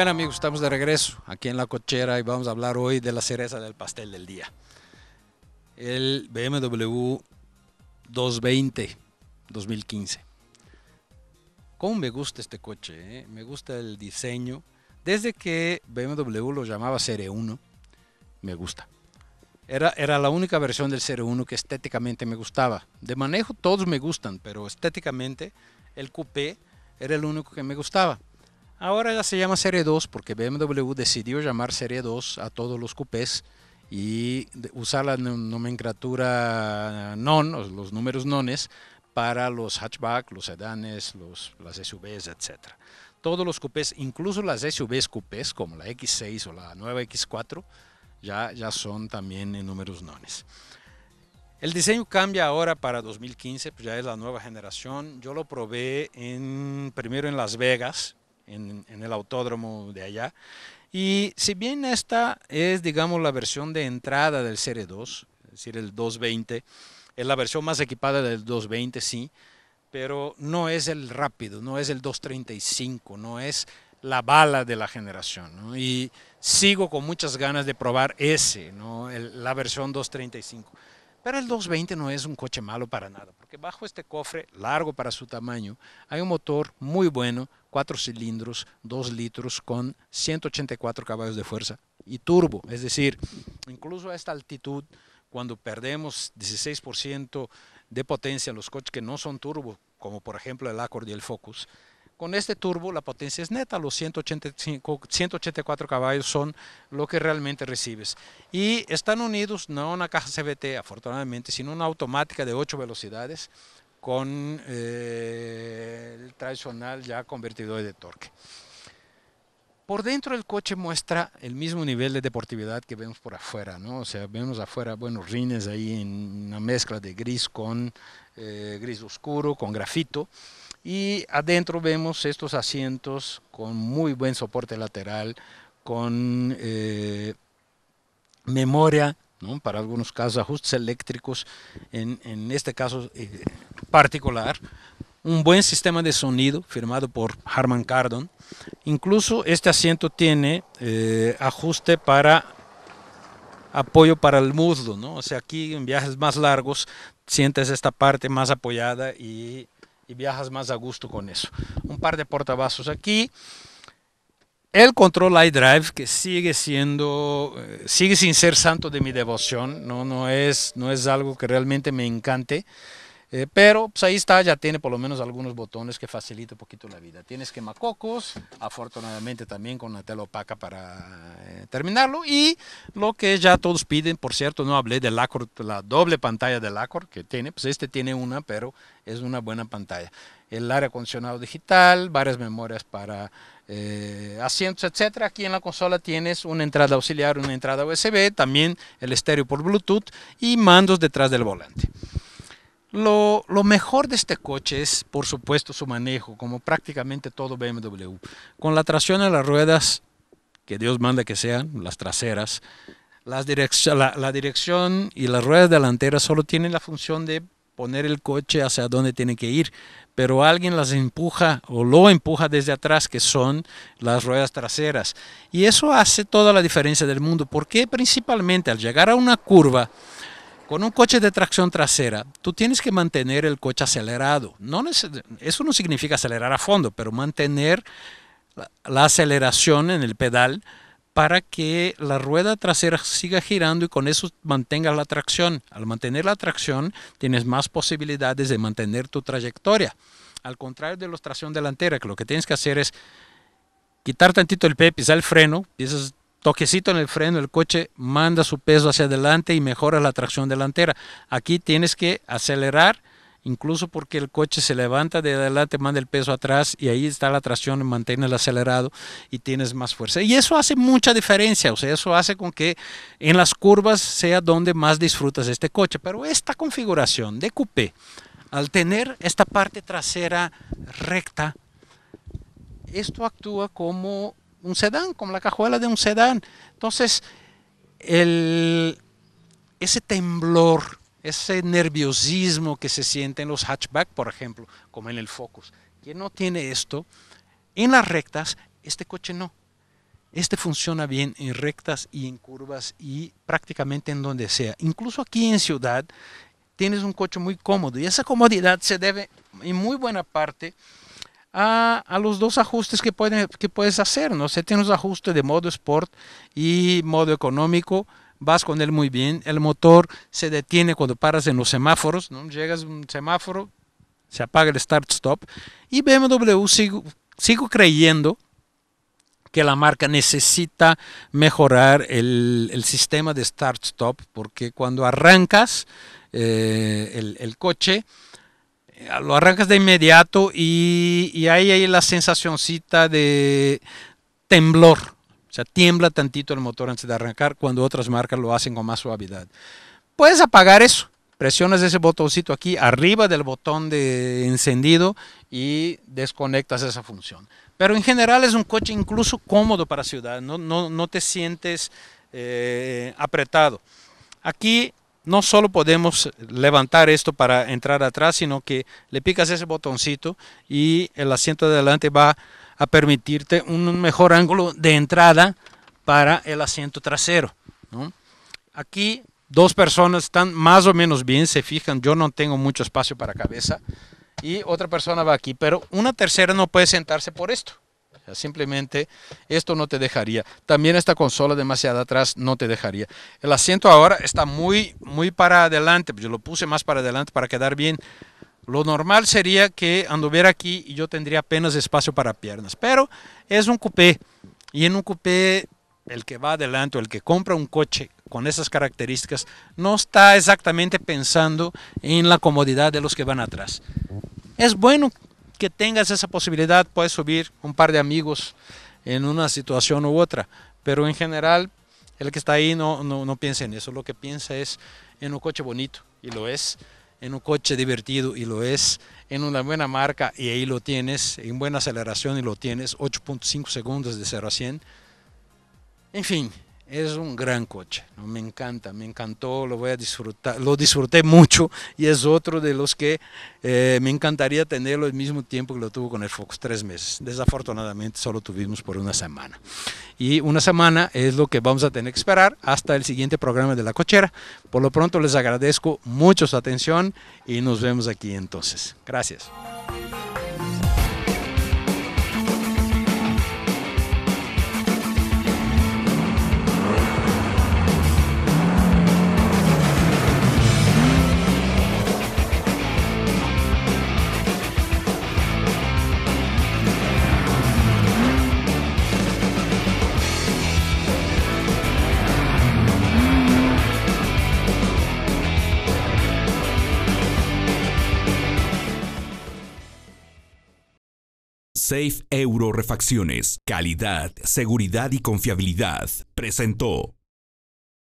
bien amigos, estamos de regreso aquí en la cochera y vamos a hablar hoy de la cereza del pastel del día. El BMW 220 2015. ¿Cómo me gusta este coche? Eh? Me gusta el diseño. Desde que BMW lo llamaba Serie 1, me gusta. Era, era la única versión del Serie 1 que estéticamente me gustaba. De manejo todos me gustan, pero estéticamente el coupé era el único que me gustaba. Ahora ya se llama Serie 2 porque BMW decidió llamar Serie 2 a todos los coupés y usar la nomenclatura non, los números nones, para los hatchback, los sedanes, los, las SUVs, etc. Todos los coupés, incluso las SUVs coupés como la X6 o la nueva X4, ya, ya son también en números nones. El diseño cambia ahora para 2015, pues ya es la nueva generación. Yo lo probé en, primero en Las Vegas, en, el autódromo de allá. Y si bien esta es, digamos, la versión de entrada del Serie 2, es decir, el 220, es la versión más equipada del 220, sí, pero no es el rápido, no es el 235, no es la bala de la generación. Y sigo con muchas ganas de probar ese, la versión 235. Pero el 220 no es un coche malo para nada, porque bajo este cofre, largo para su tamaño, hay un motor muy bueno, cuatro cilindros, 2 litros, con 184 caballos de fuerza y turbo. Es decir, incluso a esta altitud, cuando perdemos 16% de potencia en los coches que no son turbo, como por ejemplo el Accord y el Focus, con este turbo la potencia es neta, los 185, 184 caballos son lo que realmente recibes. Y están unidos no una caja CVT afortunadamente, sino una automática de 8 velocidades con eh, el tradicional ya convertidor de torque. Por dentro el coche muestra el mismo nivel de deportividad que vemos por afuera, ¿no? O sea, vemos afuera buenos rines ahí en una mezcla de gris con eh, gris oscuro, con grafito y adentro vemos estos asientos con muy buen soporte lateral, con eh, memoria, para algunos casos ajustes eléctricos, en, este caso eh, particular, un buen sistema de sonido firmado por Harman Kardon. Incluso este asiento tiene eh, ajuste para apoyo para el muslo, ¿no? O sea, aquí en viajes más largos sientes esta parte más apoyada y y viajas más a gusto con eso. Un par de portavasos aquí. El control iDrive, que sigue siendo, eh, sigue sin ser santo de mi devoción, no, no, es, no es algo que realmente me encante. Eh, pero pues, ahí está, ya tiene por lo menos algunos botones que facilita un poquito la vida. Tienes quemacocos, afortunadamente también con la tela opaca para eh, terminarlo. Y lo que ya todos piden, por cierto, no hablé del la doble pantalla del Accord que tiene, pues este tiene una, pero es una buena pantalla. El área acondicionado digital, varias memorias para eh, asientos, etc. Aquí en la consola tienes una entrada auxiliar, una entrada USB, también el estéreo por Bluetooth y mandos detrás del volante. Lo, mejor de este coche es, por supuesto, su manejo, como prácticamente todo BMW. Con la tracción en las ruedas, que Dios manda que sean, las traseras, la, la, dirección y las ruedas delanteras solo tienen la función de poner el coche hacia donde tiene que ir, pero alguien las empuja o lo empuja desde atrás, que son las ruedas traseras. Y eso hace toda la diferencia del mundo, porque principalmente al llegar a una curva, con un coche de tracción trasera, tú tienes que mantener el coche acelerado. eso no significa acelerar a fondo, pero mantener la, aceleración en el pedal para que la rueda trasera siga girando y con eso mantengas la tracción. Al mantener la tracción tienes más posibilidades de mantener tu trayectoria. Al contrario de la tracción delantera, que lo que tienes que hacer es quitar tantito el pie, pisar el freno, pisas toquecito en el freno, el coche manda su peso hacia adelante y mejora la tracción delantera. Aquí tienes que acelerar, incluso porque el coche se levanta de adelante, manda el peso atrás y ahí está la tracción, mantiene el acelerado y tienes más fuerza. Y eso hace mucha diferencia, o sea, eso hace con que en las curvas sea donde más disfrutas este coche. Pero esta configuración de coupé, al tener esta parte trasera recta, esto actúa como un sedán, como la cajuela de un sedán. Entonces, ese temblor, ese nerviosismo que se siente en los hatchback, por ejemplo, como en el Focus, que no tiene esto, en las rectas, este coche no. Este funciona bien en rectas y en curvas y prácticamente en donde sea. Incluso aquí en ciudad tienes un coche muy cómodo y esa comodidad se debe en muy buena parte a, los dos ajustes que, que puedes hacer. ¿no? tiene los ajustes de modo sport y modo económico, vas con él muy bien. El motor se detiene cuando paras en los semáforos. ¿no? Llegas a un semáforo, se apaga el start-stop. Y BMW sigo, sigo creyendo que la marca necesita mejorar el, sistema de start-stop porque cuando arrancas eh, el, el coche, lo arrancas de inmediato y, ahí hay la sensacioncita de temblor. O sea, tiembla tantito el motor antes de arrancar cuando otras marcas lo hacen con más suavidad. Puedes apagar eso. Presionas ese botoncito aquí arriba del botón de encendido y desconectas esa función. Pero en general es un coche incluso cómodo para ciudad. No, te sientes eh, apretado. Aquí no solo podemos levantar esto para entrar atrás, sino que le picas ese botoncito y el asiento de adelante va a permitirte un mejor ángulo de entrada para el asiento trasero. Aquí dos personas están más o menos bien, se fijan, yo no tengo mucho espacio para cabeza y otra persona va aquí, pero una tercera no puede sentarse por esto simplemente esto no te dejaría. También esta consola demasiado atrás no te dejaría. El asiento ahora está muy, muy para adelante. Yo lo puse más para adelante para quedar bien. Lo normal sería que anduviera aquí y yo tendría apenas espacio para piernas. Pero es un coupé. Y en un coupé, el que va adelante o el que compra un coche con esas características no está exactamente pensando en la comodidad de los que van atrás. Es bueno que tengas esa posibilidad, puedes subir un par de amigos en una situación u otra. Pero en general, el que está ahí no, no, piensa en eso. Lo que piensa es en un coche bonito, y lo es en un coche divertido y lo es, en una buena marca y ahí lo tienes, en buena aceleración y lo tienes, 8.5 segundos de 0 a 100. En fin, es un gran coche, me encanta, me encantó, lo voy a disfrutar, lo disfruté mucho y es otro de los que eh, me encantaría tenerlo al mismo tiempo que lo tuvo con el Fox tres meses. Desafortunadamente solo tuvimos por una semana. Y una semana es lo que vamos a tener que esperar hasta el siguiente programa de la cochera. Por lo pronto les agradezco mucho su atención y nos vemos aquí entonces. Gracias. Safe Euro Refacciones, calidad, seguridad y confiabilidad, presentó.